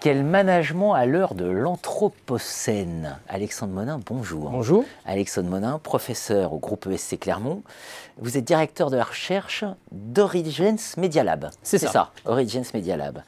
Quel management à l'heure de l'Anthropocène Alexandre Monin, bonjour. Bonjour. Alexandre Monin, professeur au groupe ESC Clermont. Vous êtes directeur de la recherche d'Origins Media Lab. C'est ça. ça. Origins Media Lab.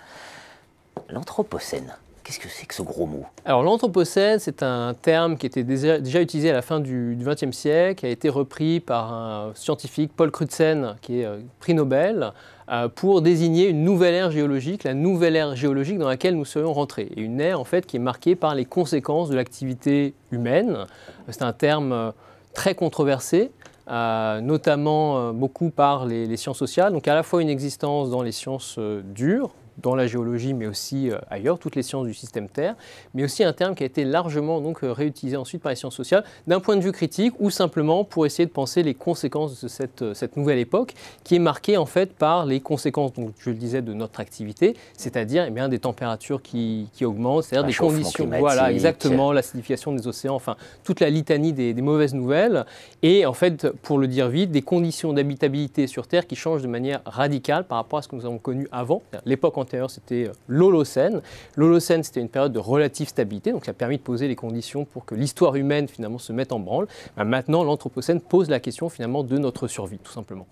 L'Anthropocène, Qu'est-ce que c'est que ce gros mot Alors l'Anthropocène, c'est un terme qui était déjà, utilisé à la fin du XXe siècle, qui a été repris par un scientifique, Paul Crutzen, qui est euh, prix Nobel, euh, pour désigner une nouvelle ère géologique, la nouvelle ère géologique dans laquelle nous serions rentrés. Et une ère en fait qui est marquée par les conséquences de l'activité humaine. C'est un terme euh, très controversé, notamment beaucoup par les, sciences sociales, donc à la fois une existence dans les sciences dures, dans la géologie, mais aussi euh, ailleurs, toutes les sciences du système Terre, mais aussi un terme qui a été largement donc euh, réutilisé ensuite par les sciences sociales d'un point de vue critique ou simplement pour essayer de penser les conséquences de cette, euh, cette nouvelle époque qui est marquée en fait par les conséquences, donc je le disais, de notre activité, c'est-à-dire eh bien des températures qui, augmentent, c'est-à-dire des conditions, voilà exactement, l'acidification des océans, enfin toute la litanie des, des mauvaises nouvelles et en fait, pour le dire vite, des conditions d'habitabilité sur Terre qui changent de manière radicale par rapport à ce que nous avons connu avant, l'époque c'était euh, l'Holocène. L'Holocène, c'était une période de relative stabilité, donc ça a permis de poser les conditions pour que l'histoire humaine, finalement, se mette en branle. Bah, maintenant, l'Anthropocène pose la question, finalement, de notre survie, tout simplement.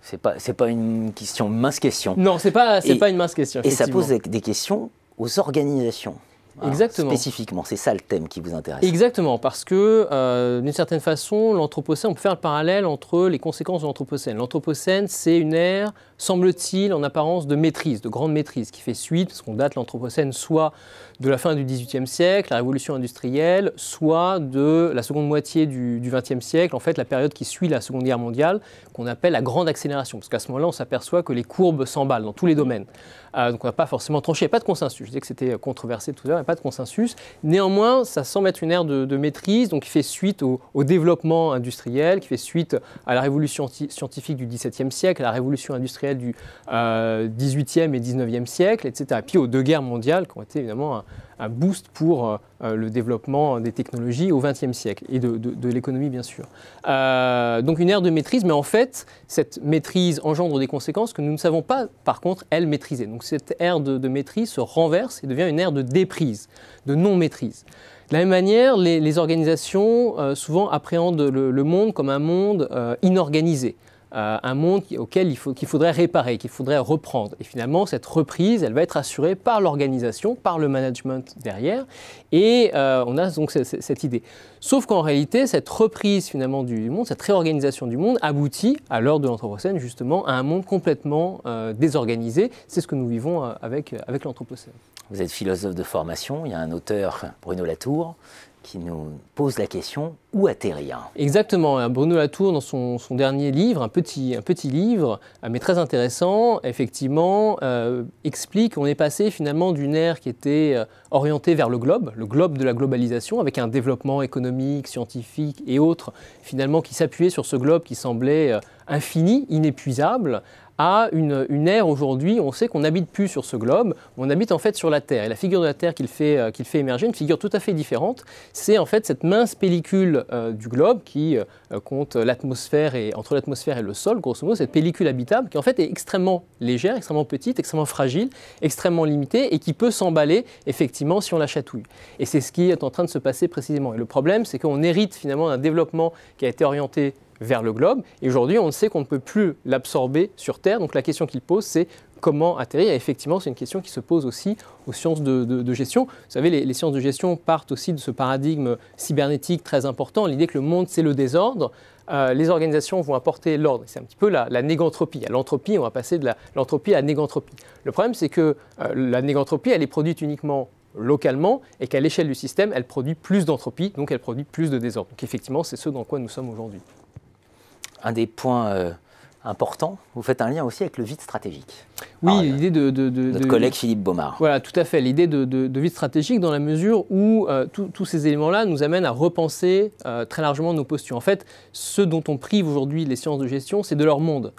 C'est pas, pas une question mince question. Non, c'est pas, pas une mince question. Et ça pose des questions aux organisations. Exactement. spécifiquement, c'est ça le thème qui vous intéresse. Exactement, parce que euh, d'une certaine façon, l'Anthropocène, on peut faire le parallèle entre les conséquences de l'Anthropocène. L'Anthropocène, c'est une ère, semble-t-il, en apparence de maîtrise, de grande maîtrise, qui fait suite, parce qu'on date l'Anthropocène soit de la fin du XVIIIe siècle, la révolution industrielle, soit de la seconde moitié du XXe siècle, en fait la période qui suit la Seconde Guerre mondiale, qu'on appelle la grande accélération, parce qu'à ce moment-là, on s'aperçoit que les courbes s'emballent dans tous les domaines. Euh, donc on n'a pas forcément tranché, il n'y a pas de consensus. Je disais que c'était controversé tout à l'heure pas de consensus. Néanmoins, ça semble être une ère de, maîtrise, donc qui fait suite au, développement industriel, qui fait suite à la révolution scientifique du XVIIe siècle, à la révolution industrielle du euh, XVIIIe et XIXe siècle, etc. Et puis aux deux guerres mondiales qui ont été évidemment un, un boost pour euh, euh, le développement des technologies au XXe siècle et de, l'économie, bien sûr. Euh, donc une ère de maîtrise, mais en fait, cette maîtrise engendre des conséquences que nous ne savons pas, par contre, elle maîtriser. Donc cette ère de, maîtrise se renverse et devient une ère de déprise, de non-maîtrise. De la même manière, les, organisations souvent appréhendent le, monde comme un monde inorganisé, euh, un monde auquel il faut, qu'il faudrait réparer, qu'il faudrait reprendre. Et finalement, cette reprise, elle va être assurée par l'organisation, par le management derrière. Et euh, on a donc cette idée. Sauf qu'en réalité, cette reprise finalement du monde, cette réorganisation du monde, aboutit à l'heure de l'Anthropocène justement à un monde complètement euh, désorganisé. C'est ce que nous vivons avec, avec l'Anthropocène. Vous êtes philosophe de formation, il y a un auteur, Bruno Latour, qui nous pose la question où atterrir Exactement. Bruno Latour, dans son, dernier livre, un petit, un petit livre, euh, mais très intéressant, effectivement, euh, explique qu'on est passé finalement d'une ère qui était euh, orientée vers le globe, le globe de la globalisation, avec un développement économique, scientifique et autres, finalement, qui s'appuyait sur ce globe qui semblait infini, inépuisable, une, ère aujourd'hui, on sait qu'on n'habite plus sur ce globe, on habite en fait sur la Terre. Et la figure de la Terre qu'il fait, euh, émerger, une figure tout à fait différente, c'est en fait cette mince pellicule euh, du globe qui euh, compte l'atmosphère et entre l'atmosphère et le sol, grosso modo, cette pellicule habitable qui en fait est extrêmement légère, extrêmement petite, extrêmement fragile, extrêmement limitée et qui peut s'emballer effectivement si on la chatouille. Et c'est ce qui est en train de se passer précisément. Et le problème, c'est qu'on hérite finalement d'un développement qui a été orienté vers le globe. Et aujourd'hui, on sait qu'on ne peut plus l'absorber sur Terre. Donc la question qu'il pose, c'est comment atterrir Et effectivement, c'est une question qui se pose aussi aux sciences de, gestion. Vous savez, les, sciences de gestion partent aussi de ce paradigme cybernétique très important, l'idée que le monde, c'est le désordre. Euh, les organisations vont apporter l'ordre. C'est un petit peu la, la négantropie. À l'entropie, on va passer de l'entropie à la négantropie. Le problème, c'est que euh, la négantropie, elle est produite uniquement localement et qu'à l'échelle du système, elle produit plus d'entropie, donc elle produit plus de désordre. Donc effectivement, c'est ce dans quoi nous sommes aujourd'hui un des points euh, importants. Vous faites un lien aussi avec le vide stratégique. Oui, l'idée de, Notre collègue Philippe Baumard. Voilà, tout à fait. L'idée de, vide stratégique dans la mesure où euh, tous ces éléments-là nous amènent à repenser euh, très largement nos postures. En fait, ce dont on prive aujourd'hui les sciences de gestion, c'est de leur monde.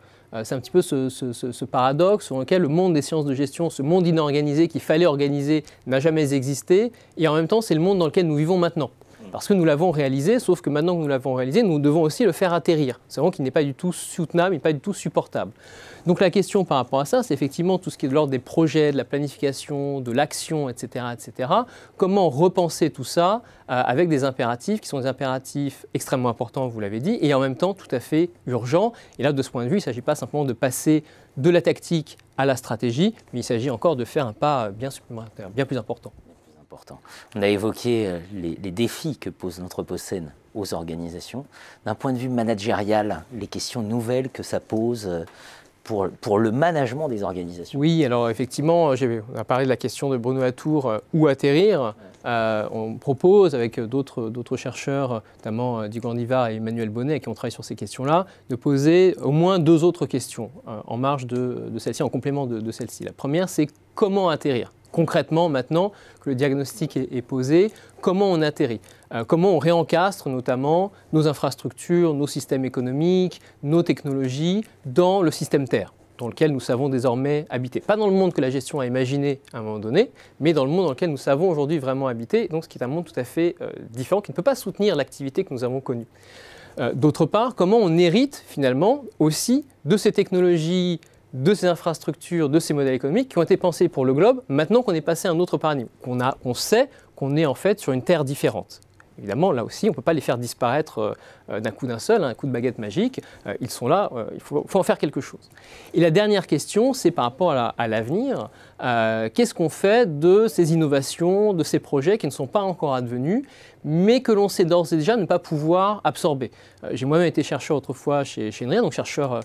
C'est un petit peu ce, ce, paradoxe dans lequel le monde des sciences de gestion, ce monde inorganisé qu'il fallait organiser, n'a jamais existé. Et en même temps, c'est le monde dans lequel nous vivons maintenant parce que nous l'avons réalisé, sauf que maintenant que nous l'avons réalisé, nous devons aussi le faire atterrir. C'est vrai qu'il n'est pas du tout soutenable, il pas du tout supportable. Donc la question par rapport à ça, c'est effectivement tout ce qui est de l'ordre des projets, de la planification, de l'action, etc., etc. Comment repenser tout ça euh, avec des impératifs qui sont des impératifs extrêmement importants, vous l'avez dit, et en même temps tout à fait urgents. Et là, de ce point de vue, il ne s'agit pas simplement de passer de la tactique à la stratégie, mais il s'agit encore de faire un pas euh, bien, supplémentaire, bien plus important. On a évoqué euh, les, défis que pose l'Anthropocène aux organisations. D'un point de vue managérial, les questions nouvelles que ça pose euh, pour, le management des organisations. Oui, alors effectivement, euh, on a parlé de la question de Bruno Latour, où atterrir On propose avec d'autres chercheurs, notamment du et Emmanuel Bonnet, qui ont travaillé sur ces questions-là, de poser au moins deux autres questions en marge de, celle-ci, en complément de, de celle-ci. La première, c'est comment atterrir concrètement maintenant que le diagnostic est, posé, comment on atterrit, euh, comment on réencastre notamment nos infrastructures, nos systèmes économiques, nos technologies dans le système Terre dans lequel nous savons désormais habiter. Pas dans le monde que la gestion a imaginé à un moment donné, mais dans le monde dans lequel nous savons aujourd'hui vraiment habiter, donc ce qui est un monde tout à fait euh, différent, qui ne peut pas soutenir l'activité que nous avons connue. Euh, d'autre part, comment on hérite finalement aussi de ces technologies de ces infrastructures, de ces modèles économiques qui ont été pensés pour le globe maintenant qu'on est passé à un autre paradigme, qu'on on sait qu'on est en fait sur une Terre différente. Évidemment, là aussi, on ne peut pas les faire disparaître euh, d'un coup d'un seul, hein, un coup de baguette magique. Euh, ils sont là, euh, il faut, en faire quelque chose. Et la dernière question, c'est par rapport à l'avenir. Qu'est-ce qu'on fait de ces innovations, de ces projets qui ne sont pas encore advenus, mais que l'on sait d'ores et déjà ne pas pouvoir absorber J'ai moi-même été chercheur autrefois chez, chez donc chercheur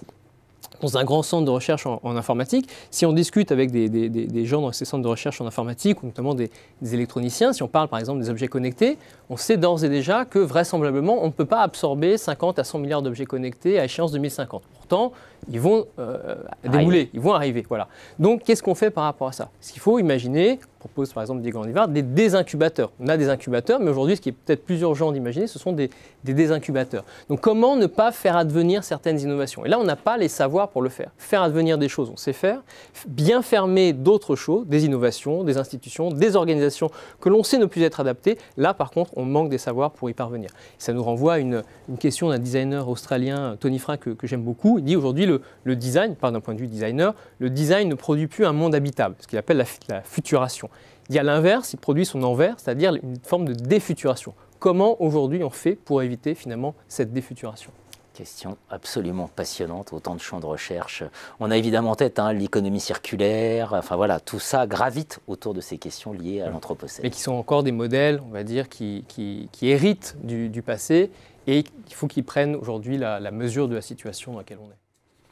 dans un grand centre de recherche en, informatique, si on discute avec des, gens dans ces centres de recherche en informatique, ou notamment des, des, électroniciens, si on parle par exemple des objets connectés, on sait d'ores et déjà que vraisemblablement, on ne peut pas absorber 50 à 100 milliards d'objets connectés à échéance 2050 temps ils vont euh, démouler, ils vont arriver. Voilà. Donc, qu'est-ce qu'on fait par rapport à ça Ce qu'il faut imaginer, propose par exemple des grandivares, des désincubateurs. On a des incubateurs, mais aujourd'hui, ce qui est peut-être plus urgent d'imaginer, ce sont des, désincubateurs. Donc, comment ne pas faire advenir certaines innovations Et là, on n'a pas les savoirs pour le faire. Faire advenir des choses, on sait faire. Bien fermer d'autres choses, des innovations, des institutions, des organisations que l'on sait ne plus être adaptées. Là, par contre, on manque des savoirs pour y parvenir. ça nous renvoie à une, question d'un designer australien, Tony Frank, que j'aime beaucoup il dit aujourd'hui le, design, par d'un point de vue designer, le design ne produit plus un monde habitable, ce qu'il appelle la, futuration. Il y a l'inverse, il produit son envers, c'est-à-dire une forme de défuturation. Comment aujourd'hui on fait pour éviter finalement cette défuturation Question absolument passionnante, autant de champs de recherche. On a évidemment en tête hein, l'économie circulaire, enfin voilà, tout ça gravite autour de ces questions liées à l'Anthropocène. Mais qui sont encore des modèles, on va dire, qui, qui, qui héritent du, du, passé et il faut qu'ils prennent aujourd'hui la, mesure de la situation dans laquelle on est.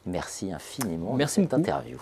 Merci infiniment Merci pour cette interview.